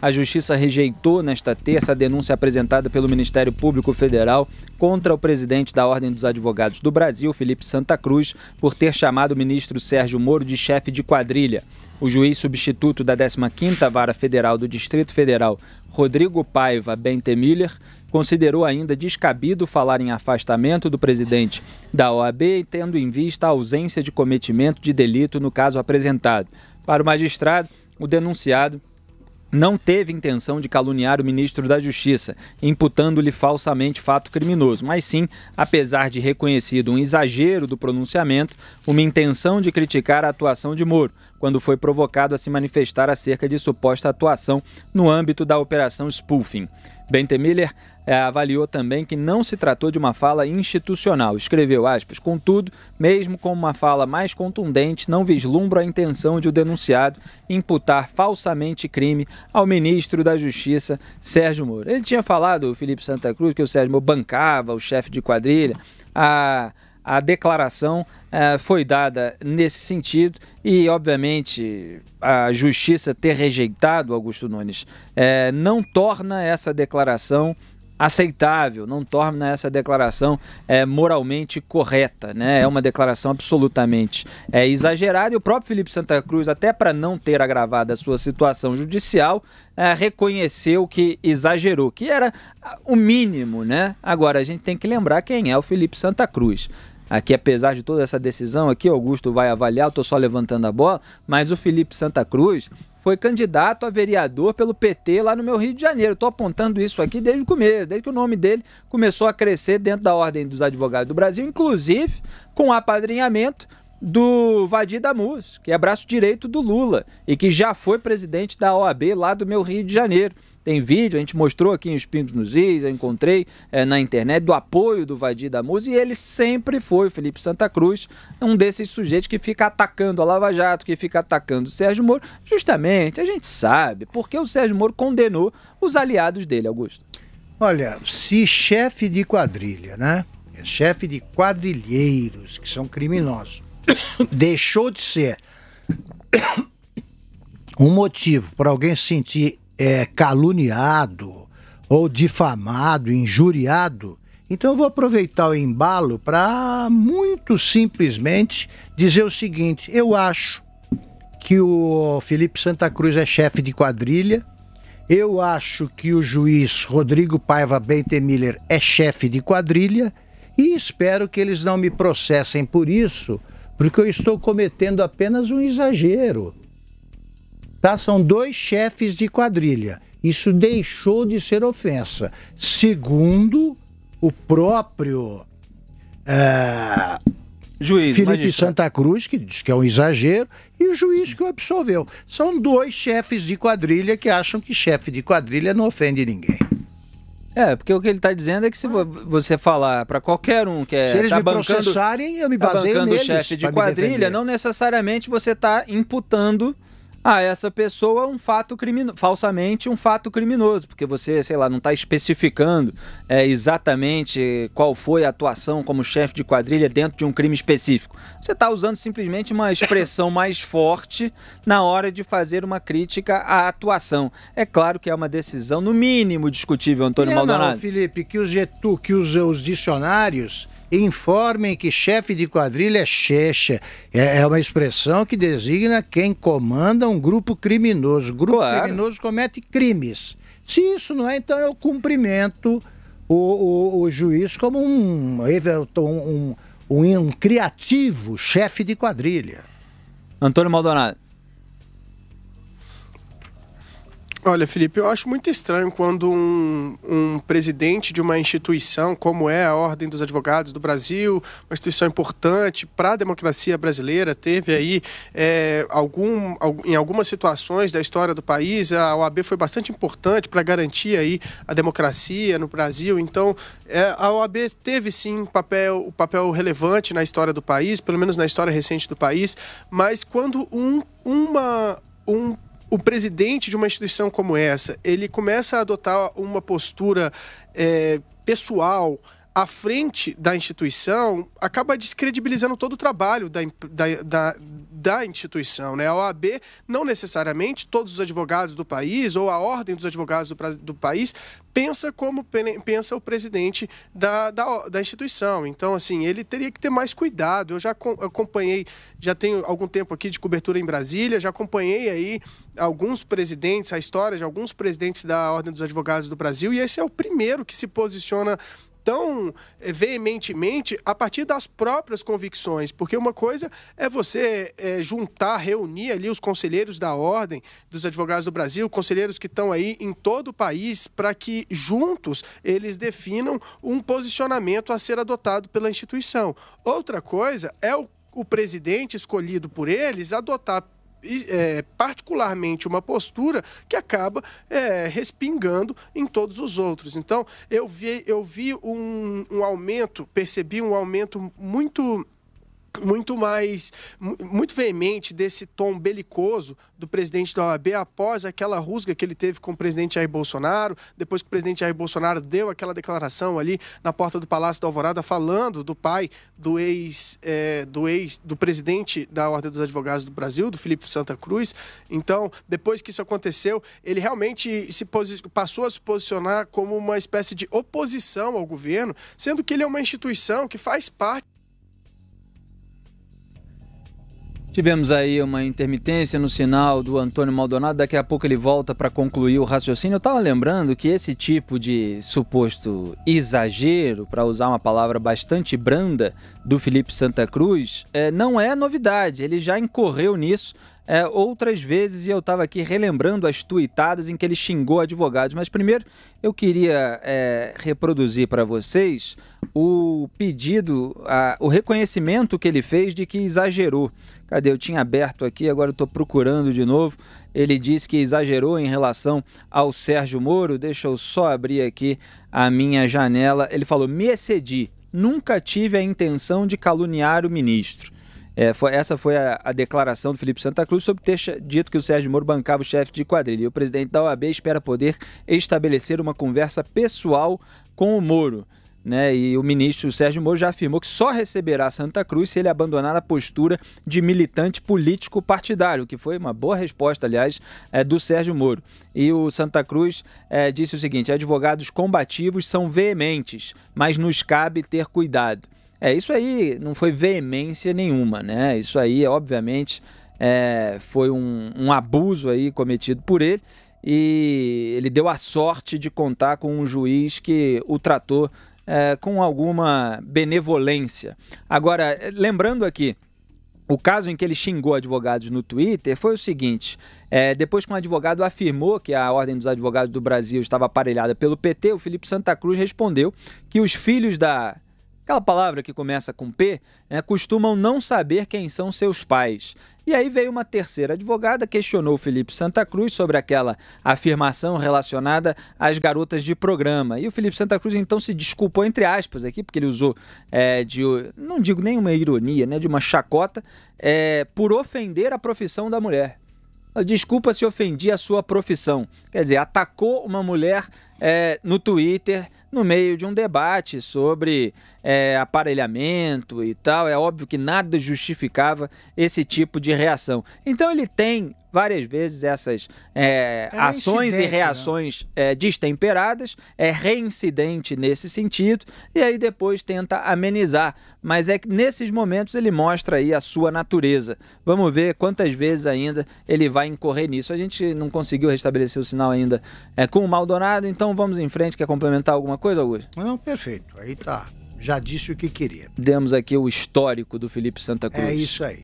A Justiça rejeitou nesta terça a denúncia apresentada pelo Ministério Público Federal contra o presidente da Ordem dos Advogados do Brasil, Felipe Santa Cruz, por ter chamado o ministro Sérgio Moro de chefe de quadrilha. O juiz substituto da 15ª Vara Federal do Distrito Federal, Rodrigo Paiva Bentemiller, considerou ainda descabido falar em afastamento do presidente da OAB, tendo em vista a ausência de cometimento de delito no caso apresentado. Para o magistrado, o denunciado não teve intenção de caluniar o ministro da Justiça, imputando-lhe falsamente fato criminoso, mas sim, apesar de reconhecido um exagero do pronunciamento, uma intenção de criticar a atuação de Moro, quando foi provocado a se manifestar acerca de suposta atuação no âmbito da Operação Spoofing. Bentemiller é, avaliou também que não se tratou de uma fala institucional. Escreveu aspas, contudo, mesmo com uma fala mais contundente, não vislumbro a intenção de o denunciado imputar falsamente crime ao ministro da Justiça, Sérgio Moro. Ele tinha falado, o Felipe Santa Cruz, que o Sérgio Moro bancava o chefe de quadrilha, a ah, a declaração eh, foi dada nesse sentido e, obviamente, a justiça ter rejeitado Augusto Nunes eh, não torna essa declaração aceitável, não torna essa declaração é, moralmente correta, né? É uma declaração absolutamente é, exagerada e o próprio Felipe Santa Cruz, até para não ter agravado a sua situação judicial, é, reconheceu que exagerou, que era o mínimo, né? Agora a gente tem que lembrar quem é o Felipe Santa Cruz. Aqui, apesar de toda essa decisão aqui, Augusto vai avaliar, eu tô só levantando a bola, mas o Felipe Santa Cruz foi candidato a vereador pelo PT lá no meu Rio de Janeiro. Estou apontando isso aqui desde o começo, desde que o nome dele começou a crescer dentro da Ordem dos Advogados do Brasil, inclusive com apadrinhamento do Vadir Damus, que é braço direito do Lula e que já foi presidente da OAB lá do meu Rio de Janeiro. Tem vídeo, a gente mostrou aqui em Espinhos nos Is, eu encontrei é, na internet, do apoio do Vadir da Musa, e ele sempre foi, o Felipe Santa Cruz, um desses sujeitos que fica atacando a Lava Jato, que fica atacando o Sérgio Moro. Justamente, a gente sabe porque o Sérgio Moro condenou os aliados dele, Augusto. Olha, se chefe de quadrilha, né? É chefe de quadrilheiros, que são criminosos, deixou de ser um motivo para alguém sentir é, caluniado ou difamado, injuriado. Então eu vou aproveitar o embalo para muito simplesmente dizer o seguinte: eu acho que o Felipe Santa Cruz é chefe de quadrilha. Eu acho que o juiz Rodrigo Paiva Bentemiller é chefe de quadrilha e espero que eles não me processem por isso, porque eu estou cometendo apenas um exagero tá? São dois chefes de quadrilha. Isso deixou de ser ofensa. Segundo o próprio eh, juiz Felipe magistrado. Santa Cruz, que diz que é um exagero, e o juiz que o absolveu. São dois chefes de quadrilha que acham que chefe de quadrilha não ofende ninguém. É, porque o que ele está dizendo é que se você falar para qualquer um que é. Se eles tá me bancando, processarem, eu me tá baseio tá bancando neles. chefe de quadrilha, não necessariamente você está imputando ah, essa pessoa é um fato criminoso, falsamente um fato criminoso, porque você, sei lá, não está especificando é, exatamente qual foi a atuação como chefe de quadrilha dentro de um crime específico. Você está usando simplesmente uma expressão mais forte na hora de fazer uma crítica à atuação. É claro que é uma decisão, no mínimo, discutível, Antônio é, Maldonado. Não, Felipe, que os, que os, os dicionários informem que chefe de quadrilha é checha. É, é, uma expressão que designa quem comanda um grupo criminoso. grupo claro. criminoso comete crimes. Se isso não é, então eu cumprimento o, o, o juiz como um, um, um, um criativo chefe de quadrilha. Antônio Maldonado. Olha, Felipe, eu acho muito estranho quando um, um, presidente de uma instituição, como é a Ordem dos Advogados do Brasil, uma instituição importante para a democracia brasileira, teve aí é, algum, em algumas situações da história do país, a OAB foi bastante importante para garantir aí a democracia no Brasil. Então, é, a OAB teve sim papel, papel relevante na história do país, pelo menos na história recente do país, mas quando um, uma, um o presidente de uma instituição como essa, ele começa a adotar uma postura é, pessoal à frente da instituição, acaba descredibilizando todo o trabalho da, da, da, da instituição. Né? A OAB, não necessariamente todos os advogados do país ou a ordem dos advogados do, do país pensa como pensa o presidente da, da, da, instituição. Então, assim, ele teria que ter mais cuidado. Eu já acompanhei, já tenho algum tempo aqui de cobertura em Brasília, já acompanhei aí alguns presidentes, a história de alguns presidentes da Ordem dos Advogados do Brasil, e esse é o primeiro que se posiciona tão eh, veementemente a partir das próprias convicções, porque uma coisa é você é, juntar, reunir ali os conselheiros da ordem, dos advogados do Brasil, conselheiros que estão aí em todo o país, para que juntos eles definam um posicionamento a ser adotado pela instituição. Outra coisa é o, o presidente escolhido por eles adotar é, particularmente uma postura que acaba é, respingando em todos os outros. Então, eu vi, eu vi um, um aumento, percebi um aumento muito muito mais, muito veemente desse tom belicoso do presidente da OAB após aquela rusga que ele teve com o presidente Jair Bolsonaro, depois que o presidente Jair Bolsonaro deu aquela declaração ali na porta do Palácio da Alvorada falando do pai do ex, é, do ex, do presidente da Ordem dos Advogados do Brasil, do Felipe Santa Cruz. Então, depois que isso aconteceu, ele realmente se passou a se posicionar como uma espécie de oposição ao governo, sendo que ele é uma instituição que faz parte Tivemos aí uma intermitência no sinal do Antônio Maldonado, daqui a pouco ele volta para concluir o raciocínio. Eu estava lembrando que esse tipo de suposto exagero, para usar uma palavra bastante branda, do Felipe Santa Cruz, é, não é novidade. Ele já incorreu nisso é, outras vezes e eu estava aqui relembrando as tuitadas em que ele xingou advogados. Mas primeiro eu queria é, reproduzir para vocês o pedido, a, o reconhecimento que ele fez de que exagerou. Cadê? Eu tinha aberto aqui, agora estou procurando de novo. Ele disse que exagerou em relação ao Sérgio Moro. Deixa eu só abrir aqui a minha janela. Ele falou: me excedi. Nunca tive a intenção de caluniar o ministro. É, foi, essa foi a, a, declaração do Felipe Santa Cruz sobre ter dito que o Sérgio Moro bancava o chefe de quadrilha. E o presidente da OAB espera poder estabelecer uma conversa pessoal com o Moro. Né? E o ministro Sérgio Moro já afirmou que só receberá Santa Cruz se ele abandonar a postura de militante político partidário, que foi uma boa resposta, aliás, é, do Sérgio Moro. E o Santa Cruz é, disse o seguinte: advogados combativos são veementes, mas nos cabe ter cuidado. É, isso aí não foi veemência nenhuma, né? Isso aí, obviamente, é, foi um, um abuso aí cometido por ele e ele deu a sorte de contar com um juiz que o tratou é, com alguma benevolência. Agora, lembrando aqui, o caso em que ele xingou advogados no Twitter foi o seguinte: é, depois que um advogado afirmou que a Ordem dos Advogados do Brasil estava aparelhada pelo PT, o Felipe Santa Cruz respondeu que os filhos da aquela palavra que começa com P, né, costumam não saber quem são seus pais. E aí veio uma terceira advogada, questionou Felipe Santa Cruz sobre aquela afirmação relacionada às garotas de programa. E o Felipe Santa Cruz então se desculpou, entre aspas, aqui, porque ele usou é, de, não digo nenhuma ironia, né, de uma chacota, é, por ofender a profissão da mulher. Desculpa se ofendi a sua profissão. Quer dizer, atacou uma mulher é, no Twitter no meio de um debate sobre é, aparelhamento e tal. É óbvio que nada justificava esse tipo de reação. Então ele tem várias vezes essas é, é ações e né? reações né? é, destemperadas, é reincidente nesse sentido, e aí depois tenta amenizar. Mas é que nesses momentos ele mostra aí a sua natureza. Vamos ver quantas vezes ainda ele vai incorrer nisso. A gente não conseguiu restabelecer o sinal ainda é, com o Maldonado, então vamos em frente. Quer complementar alguma coisa, Augusto? Não, perfeito. Aí tá já disse o que queria. Demos aqui o histórico do Felipe Santa é Cruz. É isso aí.